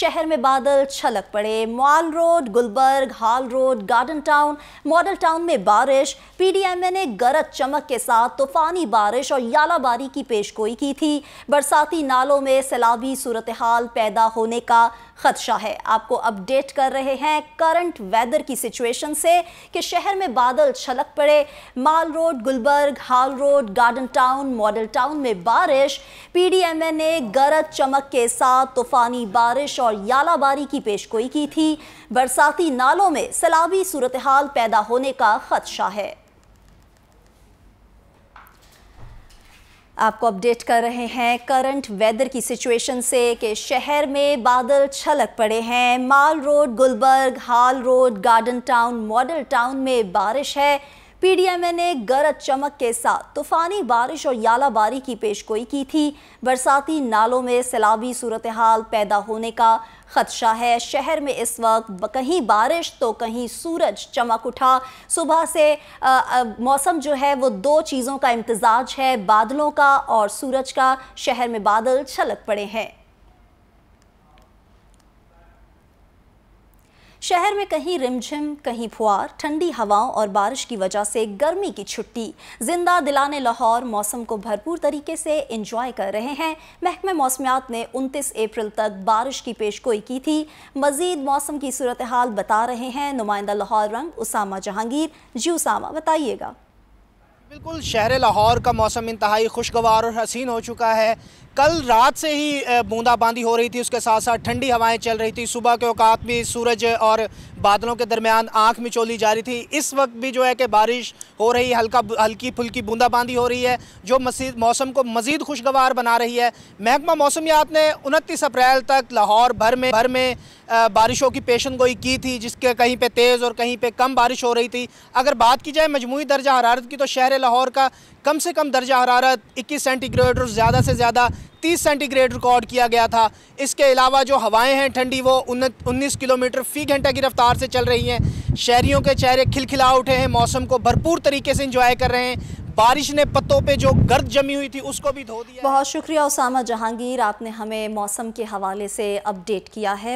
शहर में बादल छलक पड़े Mall Road Gulberg Hall Road Garden Town Model Town में बारिश पीडीएमए ने गरज चमक के साथ तूफानी बारिश और यालाबारी की पेशगोई की थी बरसाती नालों में सैलाबी सूरत हाल पैदा होने का खदशा है आपको अपडेट कर रहे हैं करंट वेदर की सिचुएशन से कि शहर में बादल छलक पड़े Mall Road Gulberg Hall Road Garden Town Model Town में बारिश पीडीएमए ने गरज चमक के साथ तूफानी बारिश और और यालाबारी की पेशगोई की थी बरसाती नालों में सैलाबी सूरत हाल पैदा होने का खदशा है आपको अपडेट कर रहे हैं करंट वेदर की सिचुएशन से कि शहर में बादल छलक पड़े हैं Mall Road Gulberg Hall Road Garden Town Model Town में बारिश है पीडीएमए ने गरज चमक के साथ तूफानी बारिश और यालाबारी की पेशगोई की थी बरसाती नालों में सैलाबी सूरत हाल पैदा होने का खदशा है शहर में इस वक्त कहीं बारिश तो कहीं सूरज चमक उठा सुबह से आ, आ, मौसम जो है वो दो चीज़ों का इम्तजाज है बादलों का और सूरज का शहर में बादल छलक पड़े हैं शहर में कहीं रिमझिम कहीं फुहार ठंडी हवाओं और बारिश की वजह से गर्मी की छुट्टी जिंदा दिलाने लाहौर मौसम को भरपूर तरीके से इंजॉय कर रहे हैं महकमे मौसमियात ने 29 अप्रैल तक बारिश की पेशगोई की थी मजीद मौसम की सूरत हाल बता रहे हैं नुमाइंदा लाहौर रंग उसामा जहांगीर जी उसामा बताइएगा बिल्कुल शहर लाहौर का मौसम इंतहाई खुशगवार और हसीन हो चुका है कल रात से ही बूंदाबांदी हो रही थी उसके साथ साथ ठंडी हवाएं चल रही थी सुबह के औकात भी सूरज और बादलों के दरमियान आंख मिचोली जा रही थी इस वक्त भी जो है कि बारिश हो रही है हल्का हल्की फुल्की बूंदाबांदी हो रही है जो मसीद मौसम को मज़ीद खुशगवार बना रही है महकमा मौसमियात ने उनतीस अप्रैल तक लाहौर भर में भर में बारिशों की पेशन गोई की थी जिसके कहीं पर तेज़ और कहीं पर कम बारिश हो रही थी अगर बात की जाए मजमू दर्जा हरारत की तो शहर लाहौर का कम से कम दर्जा हरारत इक्कीस सेंटीग्रेड और ज़्यादा से ज़्यादा तीस सेंटीग्रेड रिकॉर्ड किया गया था इसके अलावा जो हवाएं हैं ठंडी वो उन्नीस किलोमीटर फ़ी घंटा की रफ्तार से चल रही हैं शहरीों के चेहरे खिलखिला उठे हैं मौसम को भरपूर तरीके से इंजॉय कर रहे हैं बारिश ने पत्तों पे जो गर्द जमी हुई थी उसको भी धो दिया बहुत शुक्रिया उसामा जहांगीर आपने हमें मौसम के हवाले से अपडेट किया है